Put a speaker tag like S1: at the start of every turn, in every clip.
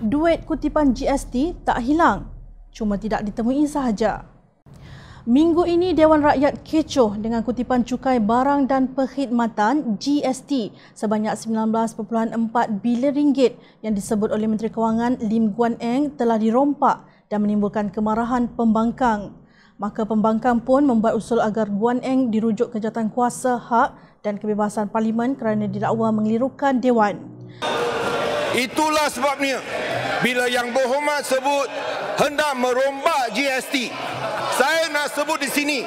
S1: duit kutipan GST tak hilang, cuma tidak ditemui sahaja. Minggu ini Dewan Rakyat kecoh dengan kutipan cukai barang dan perkhidmatan GST sebanyak 19.4 bilion ringgit yang disebut oleh Menteri Kewangan Lim Guan Eng telah dirompak dan menimbulkan kemarahan pembangkang. Maka pembangkang pun membuat usul agar Guan Eng dirujuk ke jawatan kuasa hak dan kebebasan parlimen kerana didakwa mengelirukan dewan. Itulah sebabnya bila yang berhormat sebut hendak merombak GST. Saya nak sebut di sini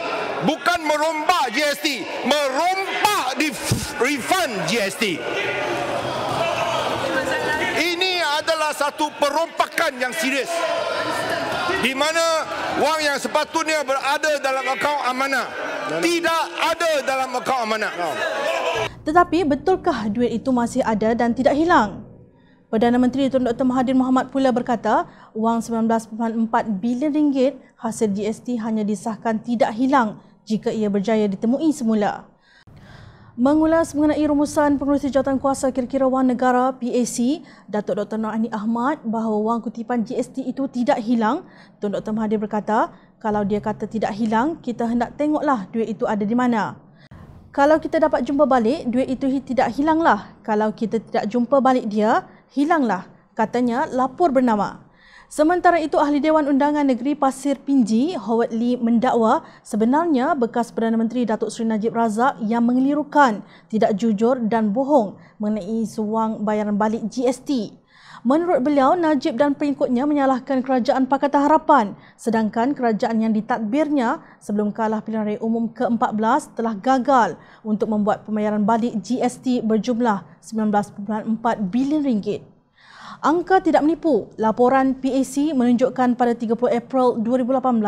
S1: bukan merombak GST, merompak di refund GST. Ini adalah satu perompakan yang serius. Di mana wang yang sepatutnya berada dalam akaun amanah tidak ada dalam akaun amanah. Tetapi betulkah duit itu masih ada dan tidak hilang? Perdana Menteri Tun Dr. Mahathir Mohamad pula berkata, wang 19.4 bilion ringgit hasil GST hanya disahkan tidak hilang jika ia berjaya ditemui semula. Mengulas mengenai rumusan pengurusi jawatan kuasa kira-kira wang negara PAC, Datuk Dr. Noani Ahmad bahawa wang kutipan GST itu tidak hilang, Tun Dr. Mahathir berkata, kalau dia kata tidak hilang, kita hendak tengoklah duit itu ada di mana. Kalau kita dapat jumpa balik, duit itu tidak hilanglah. Kalau kita tidak jumpa balik dia, hilanglah, katanya lapor bernama. Sementara itu, Ahli Dewan Undangan Negeri Pasir Pinji, Howard Lee mendakwa sebenarnya bekas Perdana Menteri Datuk Seri Najib Razak yang mengelirukan, tidak jujur dan bohong mengenai suang bayaran balik GST. Menurut beliau, Najib dan pengikutnya menyalahkan kerajaan Pakatan Harapan sedangkan kerajaan yang ditadbirnya sebelum kalah pilihan raya umum ke-14 telah gagal untuk membuat pembayaran balik GST berjumlah 19.4 bilion ringgit. Angka tidak menipu. Laporan PAC menunjukkan pada 30 April 2018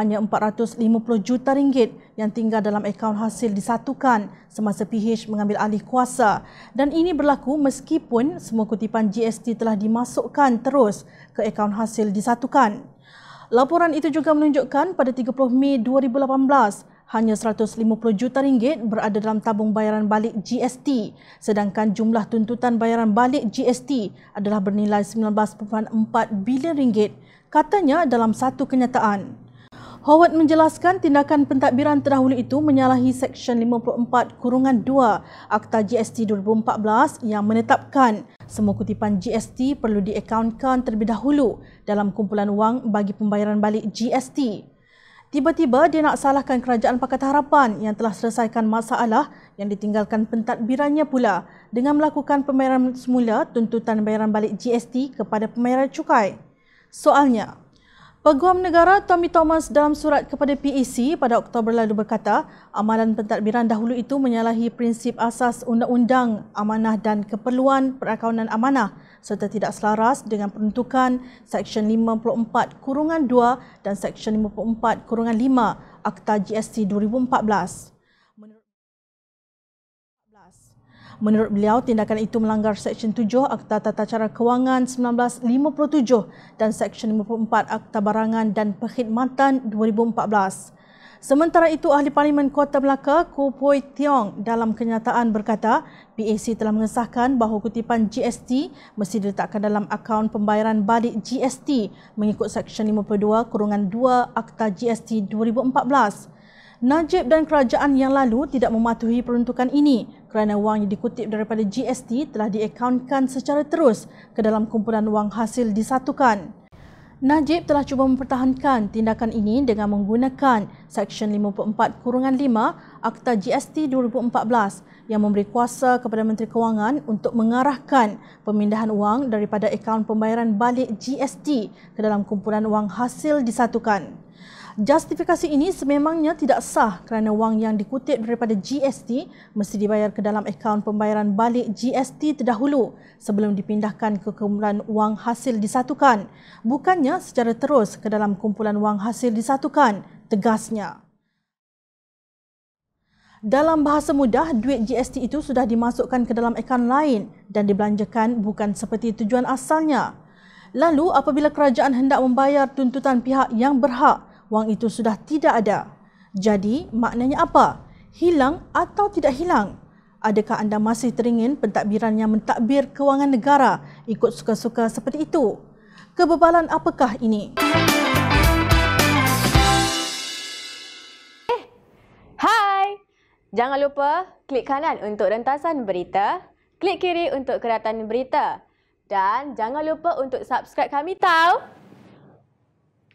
S1: hanya 450 juta ringgit yang tinggal dalam akaun hasil disatukan semasa PH mengambil alih kuasa dan ini berlaku meskipun semua kutipan GST telah dimasukkan terus ke akaun hasil disatukan. Laporan itu juga menunjukkan pada 30 Mei 2018 hanya 150 juta ringgit berada dalam tabung bayaran balik GST sedangkan jumlah tuntutan bayaran balik GST adalah bernilai 19.4 bilion ringgit katanya dalam satu kenyataan Howard menjelaskan tindakan pentadbiran terdahulu itu menyalahi Seksyen 54 Kurungan 2 Akta GST 2014 yang menetapkan semua kutipan GST perlu diakaunkan terlebih dahulu dalam kumpulan wang bagi pembayaran balik GST. Tiba-tiba dia nak salahkan kerajaan Pakatan Harapan yang telah selesaikan masalah yang ditinggalkan pentadbirannya pula dengan melakukan pembayaran semula tuntutan bayaran balik GST kepada pembayaran cukai. Soalnya, Peguam Negara Tommy Thomas dalam surat kepada PEC pada Oktober lalu berkata, amalan pentadbiran dahulu itu menyalahi prinsip asas undang-undang amanah dan keperluan perakaunan amanah serta tidak selaras dengan peruntukan Seksyen 54 kurungan 2 dan Seksyen 54 kurungan 5 Akta GST 2014. Menurut beliau, tindakan itu melanggar Seksyen 7 Akta Tata Cara Kewangan 1957 dan Seksyen 54 Akta Barangan dan Perkhidmatan 2014. Sementara itu, Ahli Parlimen Kota Melaka, Koh Poi Tiong dalam kenyataan berkata, PAC telah mengesahkan bahawa kutipan GST mesti diletakkan dalam akaun pembayaran balik GST mengikut Seksyen 52 kurungan 2 Akta GST 2014. Najib dan kerajaan yang lalu tidak mematuhi peruntukan ini kerana wang yang dikutip daripada GST telah diakaunkan secara terus ke dalam kumpulan wang hasil disatukan. Najib telah cuba mempertahankan tindakan ini dengan menggunakan Seksyen 54 Kurungan 5 Akta GST 2014 yang memberi kuasa kepada Menteri Kewangan untuk mengarahkan pemindahan wang daripada akaun pembayaran balik GST ke dalam kumpulan wang hasil disatukan. Justifikasi ini sememangnya tidak sah kerana wang yang dikutip daripada GST mesti dibayar ke dalam akaun pembayaran balik GST terdahulu sebelum dipindahkan ke kumpulan wang hasil disatukan. Bukannya secara terus ke dalam kumpulan wang hasil disatukan, tegasnya. Dalam bahasa mudah, duit GST itu sudah dimasukkan ke dalam akaun lain dan dibelanjakan bukan seperti tujuan asalnya. Lalu apabila kerajaan hendak membayar tuntutan pihak yang berhak, wang itu sudah tidak ada. Jadi, maknanya apa? Hilang atau tidak hilang? Adakah anda masih teringin pentadbiran yang mentadbir kewangan negara ikut suka-suka seperti itu? Kebebalan apakah ini? Hai! Jangan lupa klik kanan untuk rentasan berita, klik kiri untuk keratan berita dan jangan lupa untuk subscribe kami tau!